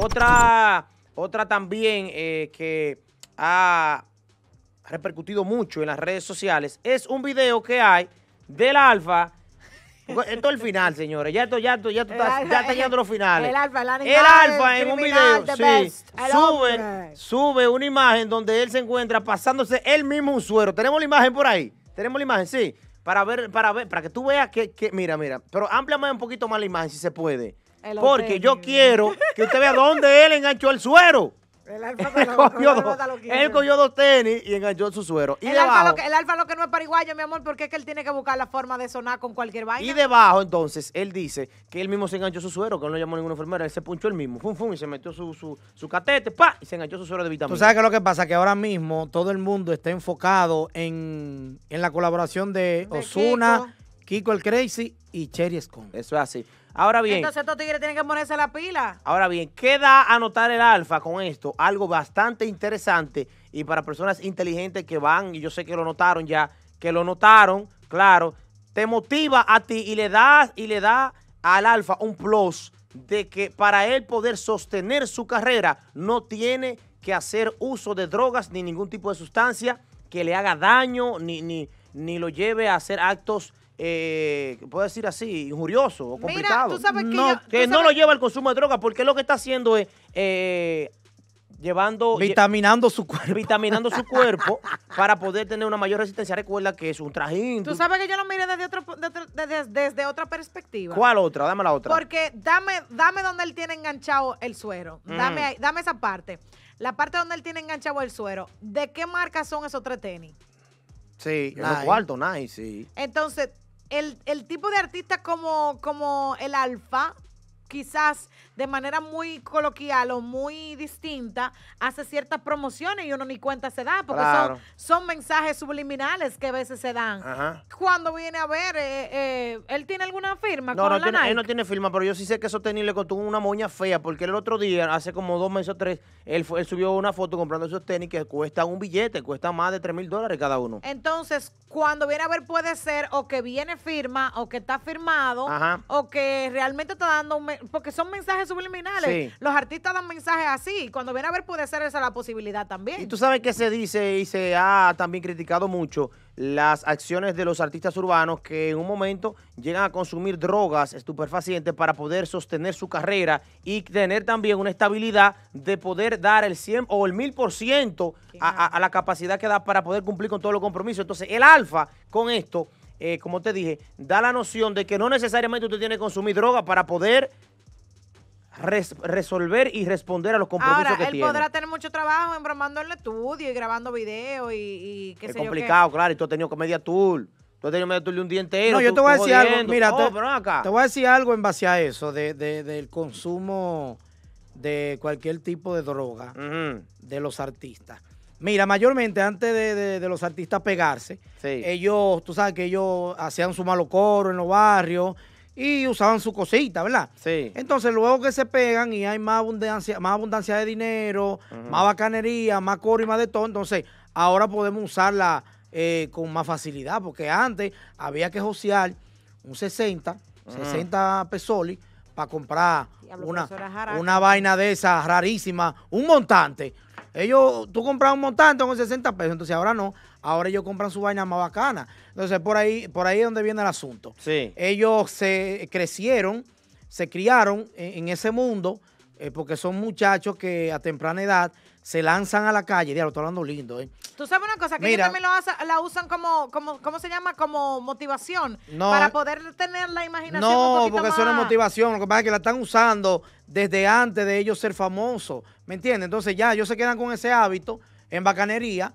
Otra, otra también eh, que ha repercutido mucho en las redes sociales es un video que hay del Alfa. Esto es el final, señores. Ya esto, ya esto, ya, está llegando los finales. El Alfa, el, el alfa en un video sí, sube, sube una imagen donde él se encuentra pasándose él mismo un suero. Tenemos la imagen por ahí. Tenemos la imagen, sí. Para ver, para ver, para que tú veas que, que mira, mira. Pero ampliamos un poquito más la imagen si se puede. Porque yo quiero que usted vea dónde él enganchó el suero. El alfa él, cogió dos, tenis y enganchó su suero. el, alfa lo que, no es paraguayo, mi amor, porque es que él tiene que buscar la forma de sonar con cualquier vaina. Y debajo, entonces, él dice que él mismo se enganchó su suero, que no lo llamó ninguna enfermera, él se punchó el mismo, fum, fum, y se metió su, catete, pa, y se enganchó su suero de vitamina. Tú sabes que lo que pasa, que ahora mismo todo el mundo está enfocado en, la colaboración de, Osuna, Kiko. el Crazy y Cherry Scone. Eso es así. Ahora bien. Entonces estos tigres tienen que ponerse la pila. Ahora bien, queda anotar el alfa con esto. Algo bastante interesante y para personas inteligentes que van, y yo sé que lo notaron ya, que lo notaron, claro, te motiva a ti y le das y le da al alfa un plus de que para él poder sostener su carrera no tiene que hacer uso de drogas ni ningún tipo de sustancia que le haga daño ni, ni, ni lo lleve a hacer actos eh, puedo decir así, injurioso o complicado. Mira, ¿tú sabes que, no, lo lleva al consumo de droga, porque lo que está haciendo es eh, llevando... Vitaminando su cuerpo. Vitaminando su cuerpo para poder tener una mayor resistencia. Recuerda que es un trajín. Tú, sabes que yo lo miré desde, otro, desde, otra perspectiva. ¿Cuál otra? Dame la otra. Porque dame, dame donde él tiene enganchado el suero. Dame, mm. dame esa parte. La parte donde él tiene enganchado el suero. ¿De qué marca son esos tres tenis? Sí, en los cuartos, nice, sí. Entonces, el, el tipo de artista como, como el alfa quizás de manera muy coloquial o muy distinta, hace ciertas promociones y uno ni cuenta se da, porque son, mensajes subliminales que a veces se dan. Cuando viene a ver, eh, eh, él tiene alguna firma. No, él no tiene firma, pero yo sí sé que esos tenis le costó una moña fea, porque el otro día, hace como dos meses o tres, él, subió una foto comprando esos tenis que cuesta un billete, cuesta más de 3 mil dólares cada uno. Entonces, cuando viene a ver, puede ser o que viene firma, o que está firmado, o que realmente está dando un porque son mensajes subliminales. Los artistas dan mensajes así. Cuando viene a ver, puede ser esa la posibilidad también. Y tú sabes que se dice y se ha también criticado mucho las acciones de los artistas urbanos que en un momento llegan a consumir drogas estupefacientes para poder sostener su carrera y tener también una estabilidad de poder dar el 100 o el 1000% a, a la capacidad que da para poder cumplir con todos los compromisos. Entonces, el alfa con esto eh, como te dije, da la noción de que no necesariamente usted tiene que consumir drogas para poder resolver y responder a los compromisos Ahora, él podrá tener mucho trabajo embromando en el estudio y grabando videos y, qué es complicado, claro, y tú has tenido comedia tour. Tú has tenido comedia tour de un día entero. No, yo te voy a decir algo. Mira, oh, te, voy a decir algo en base a eso, de, del consumo de cualquier tipo de droga de los artistas. Mira, mayormente antes de, los artistas pegarse, ellos, tú sabes que ellos hacían su malo coro en los barrios y usaban su cosita, ¿verdad? Sí. Entonces, luego que se pegan y hay más abundancia, más abundancia de dinero, más bacanería, más coro y más de todo, entonces ahora podemos usarla eh, con más facilidad, porque antes había que josear un 60, 60 pesoli para comprar una, una vaina de esas rarísima, un montante. Ellos, tú comprabas un montante con 60 pesos, entonces ahora no. Ahora ellos compran su vaina más bacana. Entonces, por ahí, por ahí es donde viene el asunto. Ellos se crecieron, se criaron en, ese mundo, eh, porque son muchachos que a temprana edad se lanzan a la calle. Diablo, estoy hablando lindo, ¿eh? Tú sabes una cosa, que ellos también la usan como, como, ¿cómo se llama? Como motivación. para poder tener la imaginación No, porque eso no es motivación. Lo que pasa es que la están usando desde antes de ellos ser famosos. ¿Me entiendes? Entonces ya ellos se quedan con ese hábito en bacanería.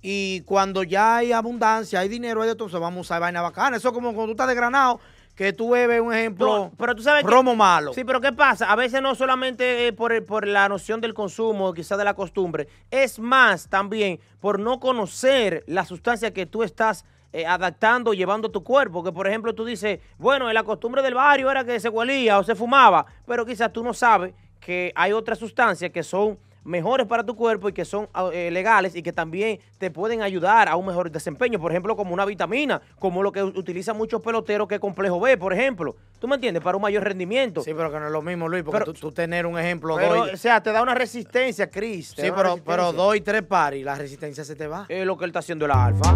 Y cuando ya hay abundancia, hay dinero, hay de todo, se vamos a usar vaina bacana. Eso es como cuando tú estás de granado que tú bebes un ejemplo, pero sabes romo malo. Sí, pero ¿qué pasa? A veces no solamente por, por la noción del consumo, quizás de la costumbre, es más también por no conocer la sustancia que tú estás eh, adaptando, llevando a tu cuerpo. Que por ejemplo tú dices, bueno, la costumbre del barrio era que se huelía o se fumaba, pero quizás tú no sabes que hay otras sustancias que son mejores para tu cuerpo y que son ah, eh, legales y que también te pueden ayudar a un mejor desempeño. Por ejemplo, como una vitamina, como lo que utilizan muchos peloteros que es complejo B, por ejemplo. ¿Tú me entiendes? Para un mayor rendimiento. Sí, pero que no es lo mismo, Luis, porque tú, tener un ejemplo O sea, te da una resistencia, Chris. Sí, pero, pero y tres pares y la resistencia se te va. Es lo que él está haciendo el alfa.